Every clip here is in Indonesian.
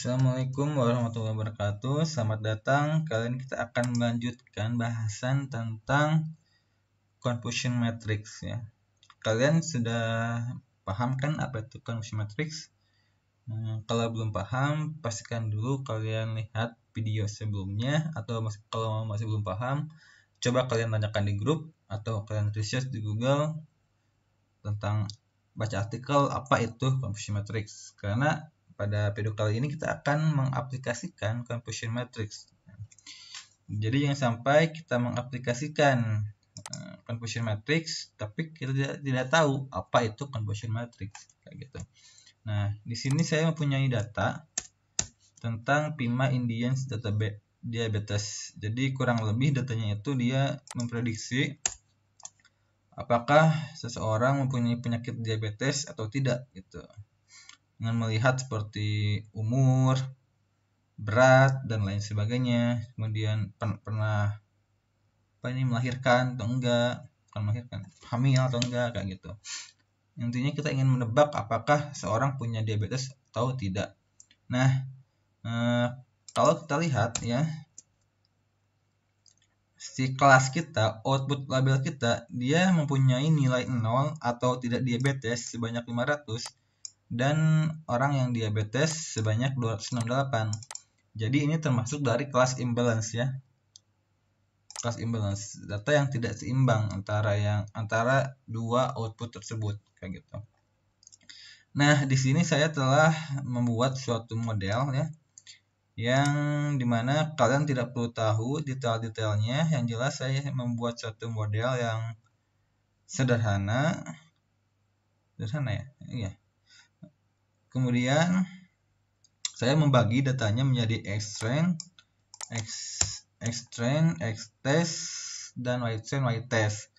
Assalamualaikum warahmatullahi wabarakatuh. Selamat datang. Kalian kita akan melanjutkan bahasan tentang confusion matrix ya. Kalian sudah paham kan apa itu confusion matrix? Nah, kalau belum paham, pastikan dulu kalian lihat video sebelumnya atau masih, kalau masih belum paham, coba kalian tanyakan di grup atau kalian research di Google tentang baca artikel apa itu confusion matrix karena pada video kali ini kita akan mengaplikasikan confusion matrix. Jadi yang sampai kita mengaplikasikan eh, confusion matrix tapi kita tidak, tidak tahu apa itu confusion matrix kayak gitu. Nah, di sini saya mempunyai data tentang Pima Indians Database diabetes. Jadi kurang lebih datanya itu dia memprediksi apakah seseorang mempunyai penyakit diabetes atau tidak gitu dengan melihat seperti umur, berat dan lain sebagainya. Kemudian pen pernah apa ini melahirkan atau enggak, bukan melahirkan, hamil atau enggak kayak gitu. Intinya kita ingin menebak apakah seorang punya diabetes atau tidak. Nah, eh, kalau kita lihat ya si kelas kita, output label kita, dia mempunyai nilai 0 atau tidak diabetes sebanyak 500 dan orang yang diabetes sebanyak 268. Jadi ini termasuk dari kelas imbalance ya. Kelas imbalance, data yang tidak seimbang antara yang antara dua output tersebut kayak gitu. Nah, di sini saya telah membuat suatu model ya yang dimana kalian tidak perlu tahu detail-detailnya yang jelas saya membuat suatu model yang sederhana sederhana ya iya Kemudian saya membagi datanya menjadi X train, x x-test, dan Y test.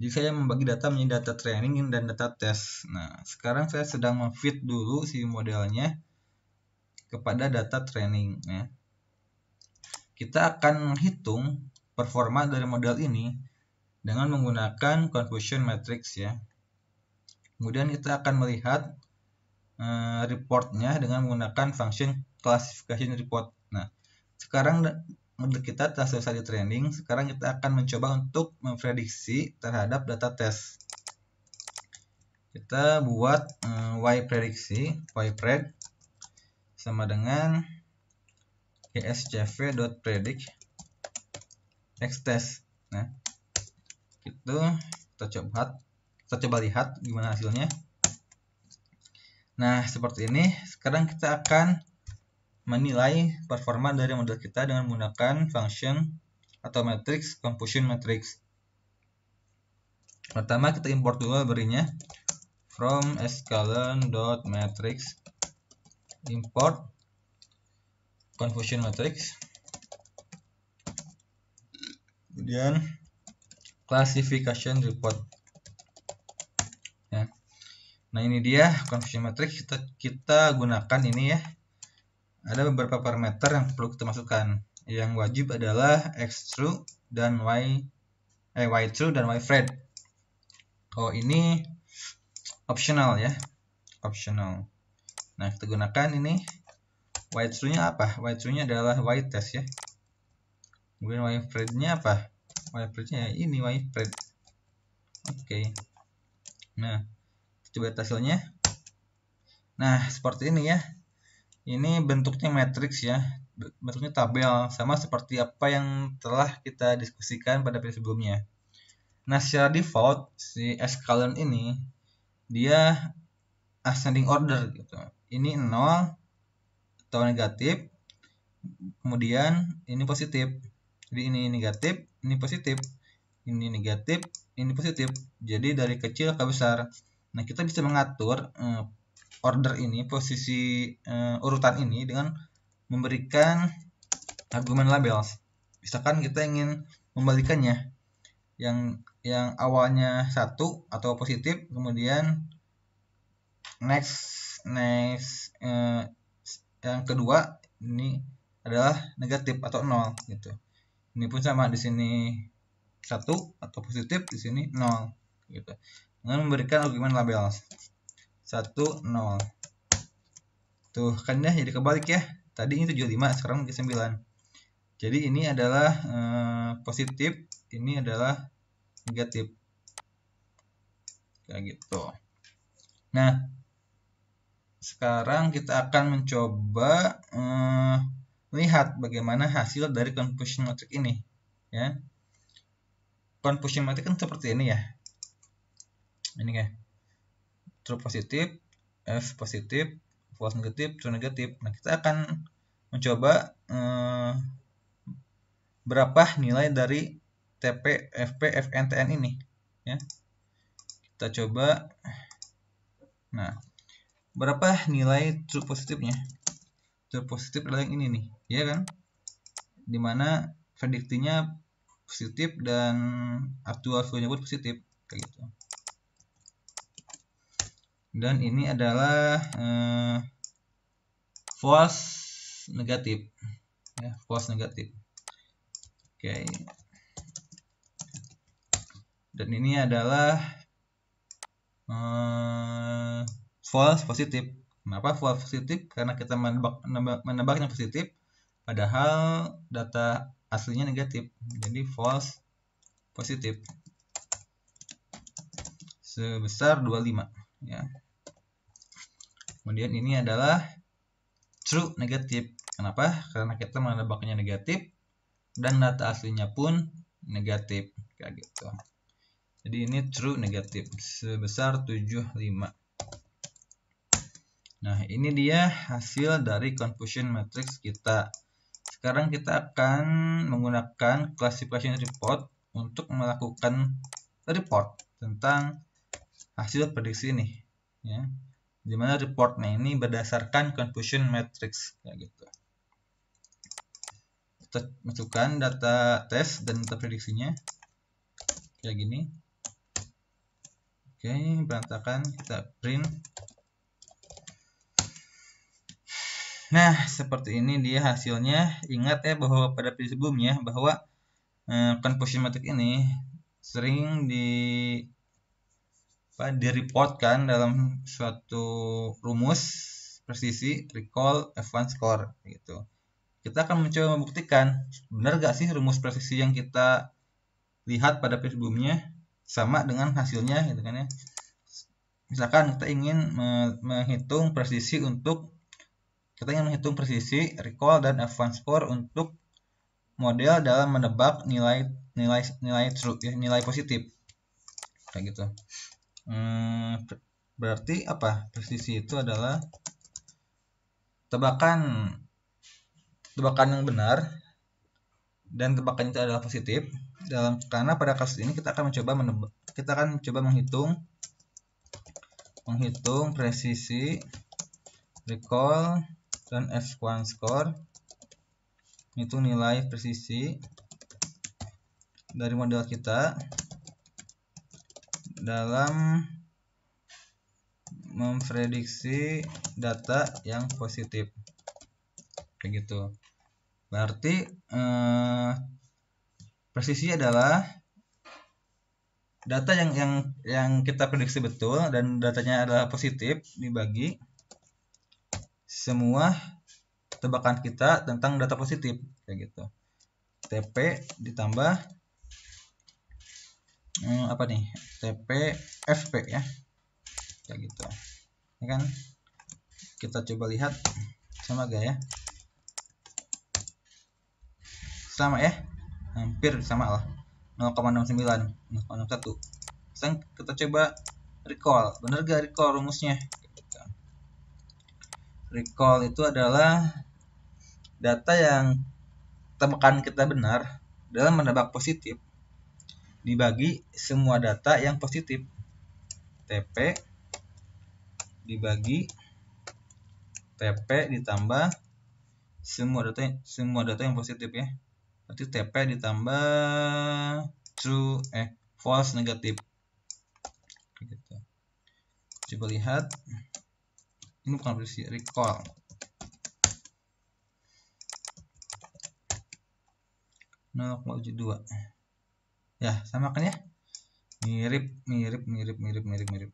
Jadi saya membagi data menjadi data training dan data test. Nah, sekarang saya sedang memfit dulu si modelnya kepada data training ya. Kita akan menghitung performa dari model ini dengan menggunakan confusion matrix ya. Kemudian kita akan melihat Eh, reportnya dengan menggunakan function classification report. Nah, sekarang menurut kita telah selesai di training. Sekarang kita akan mencoba untuk memprediksi terhadap data test. Kita buat um, y prediksi, y pred sama dengan escv.predict next test. Nah, itu kita coba kita coba lihat gimana hasilnya. Nah, seperti ini. Sekarang kita akan menilai performa dari model kita dengan menggunakan function atau matrix composition matrix. Pertama kita import dulu berinya from matrix import confusion matrix kemudian classification report Nah ini dia confusion matrix kita, kita gunakan ini ya. Ada beberapa parameter yang perlu kita masukkan. Yang wajib adalah x true dan y eh, y true dan y fred oh ini optional ya, optional. Nah kita gunakan ini y true nya apa? Y true nya adalah y test ya. Kemudian y fred nya apa? Y fred nya ya, ini y fred Oke. Okay. Nah coba hasilnya nah seperti ini ya ini bentuknya matriks ya bentuknya tabel sama seperti apa yang telah kita diskusikan pada video sebelumnya nah secara default si S ini dia ascending order gitu ini nol atau negatif kemudian ini positif jadi ini negatif ini positif ini negatif ini positif jadi dari kecil ke besar Nah, kita bisa mengatur uh, order ini, posisi uh, urutan ini dengan memberikan argumen labels. Misalkan kita ingin membalikannya. Yang yang awalnya satu atau positif, kemudian next next eh, yang kedua ini adalah negatif atau nol gitu. Ini pun sama di sini satu atau positif di sini nol gitu dengan memberikan argumen label 1 0 tuh kan ya jadi kebalik ya tadi ini 75 sekarang ke 9 jadi ini adalah eh, positif ini adalah negatif kayak gitu nah sekarang kita akan mencoba eh, lihat bagaimana hasil dari confusion matrix ini ya confusion matrix kan seperti ini ya ini kayak true positif F positif false negatif true negatif nah kita akan mencoba eh, berapa nilai dari TP FP FN, TN ini ya kita coba nah berapa nilai true positifnya true positif adalah yang ini nih ya kan dimana prediktinya positif dan aktual value-nya pun positif kayak gitu dan ini adalah uh, eh, false negatif ya false negatif oke okay. dan ini adalah uh, eh, false positif kenapa false positif karena kita menebak, menebak, menebaknya positif padahal data aslinya negatif jadi false positif sebesar 25 ya Kemudian ini adalah true negatif. Kenapa? Karena kita menambahkannya negatif dan data aslinya pun negatif kayak gitu. Jadi ini true negatif sebesar 75. Nah, ini dia hasil dari confusion matrix kita. Sekarang kita akan menggunakan classification report untuk melakukan report tentang hasil prediksi ini. ya dimana reportnya ini berdasarkan confusion matrix kayak gitu kita masukkan data tes dan data prediksinya kayak gini oke berantakan kita print nah seperti ini dia hasilnya ingat ya bahwa pada video sebelumnya bahwa eh, confusion matrix ini sering di apa kan dalam suatu rumus presisi recall F1 score gitu. Kita akan mencoba membuktikan benar gak sih rumus presisi yang kita lihat pada sebelumnya sama dengan hasilnya gitu kan ya. Misalkan kita ingin menghitung presisi untuk kita ingin menghitung presisi recall dan F1 score untuk model dalam menebak nilai nilai nilai true ya, nilai positif kayak gitu. Hmm, berarti apa? Presisi itu adalah tebakan tebakan yang benar dan tebakan itu adalah positif dalam karena pada kasus ini kita akan mencoba menebak, kita akan mencoba menghitung menghitung presisi recall dan F1 score menghitung nilai presisi dari model kita dalam memprediksi data yang positif kayak gitu berarti eh, presisi adalah data yang yang yang kita prediksi betul dan datanya adalah positif dibagi semua tebakan kita tentang data positif kayak gitu TP ditambah hmm, apa nih tp fp ya kayak gitu ini kan kita coba lihat sama gak ya sama ya hampir sama lah 0,69 0,61 sekarang kita coba recall bener gak recall rumusnya recall itu adalah data yang tebakan kita benar dalam menebak positif dibagi semua data yang positif. TP dibagi TP ditambah semua data yang, semua data yang positif ya. Berarti TP ditambah true eh false negatif. Gitu. Coba lihat. Ini bukan versi recall. dua ya sama kan ya mirip mirip mirip mirip mirip mirip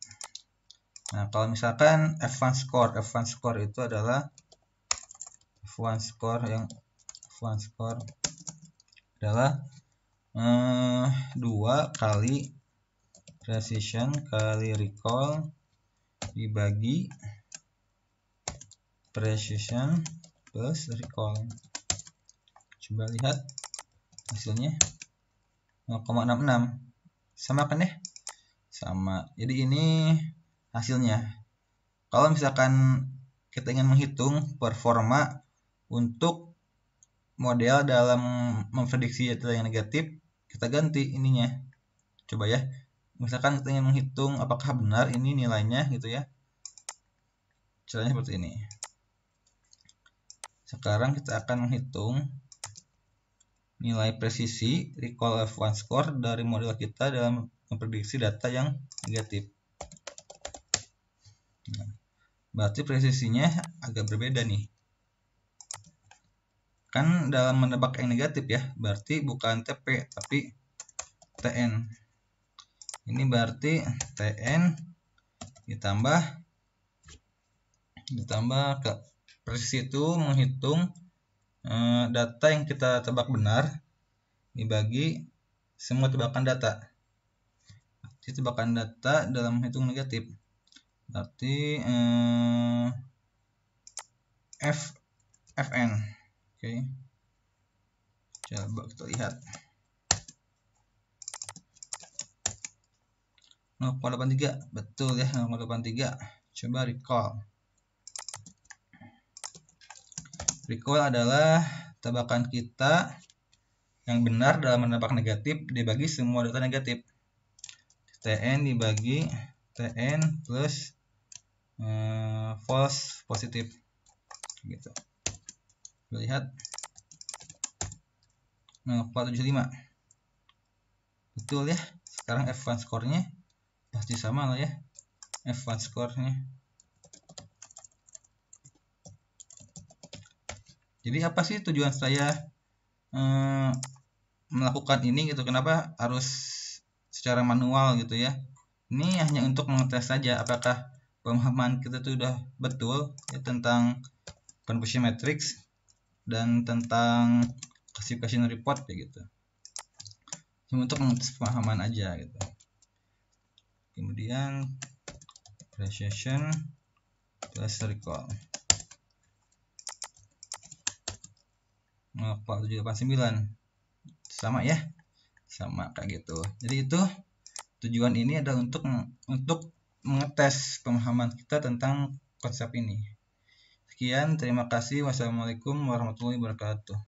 nah kalau misalkan F1 score F1 score itu adalah F1 score yang F1 score adalah eh, 2 kali precision kali recall dibagi precision plus recall coba lihat hasilnya 0,66 sama kan ya sama jadi ini hasilnya kalau misalkan kita ingin menghitung performa untuk model dalam memprediksi data yang negatif kita ganti ininya coba ya misalkan kita ingin menghitung apakah benar ini nilainya gitu ya caranya seperti ini sekarang kita akan menghitung nilai presisi recall F1 score dari model kita dalam memprediksi data yang negatif. Nah, berarti presisinya agak berbeda nih. Kan dalam menebak yang negatif ya, berarti bukan TP tapi TN. Ini berarti TN ditambah ditambah ke presisi itu menghitung Eh, data yang kita tebak benar dibagi semua tebakan data. Jadi tebakan data dalam hitung negatif. Berarti eh, F Fn. Oke. Coba kita lihat. 0,83 betul ya 0,83 coba recall Recall adalah tebakan kita yang benar dalam menebak negatif dibagi semua data negatif. TN dibagi TN plus uh, false positif. Gitu. Lihat. Nah, 475. Betul ya. Sekarang F1 skornya pasti sama lah ya. F1 skornya jadi apa sih tujuan saya eh, melakukan ini gitu kenapa harus secara manual gitu ya ini hanya untuk mengetes saja apakah pemahaman kita itu sudah betul ya, tentang confusion matrix dan tentang classification report ya gitu cuma untuk mengetes pemahaman aja gitu kemudian recession plus recall puluh 789 sama ya sama kayak gitu jadi itu tujuan ini adalah untuk untuk mengetes pemahaman kita tentang konsep ini sekian terima kasih wassalamualaikum warahmatullahi wabarakatuh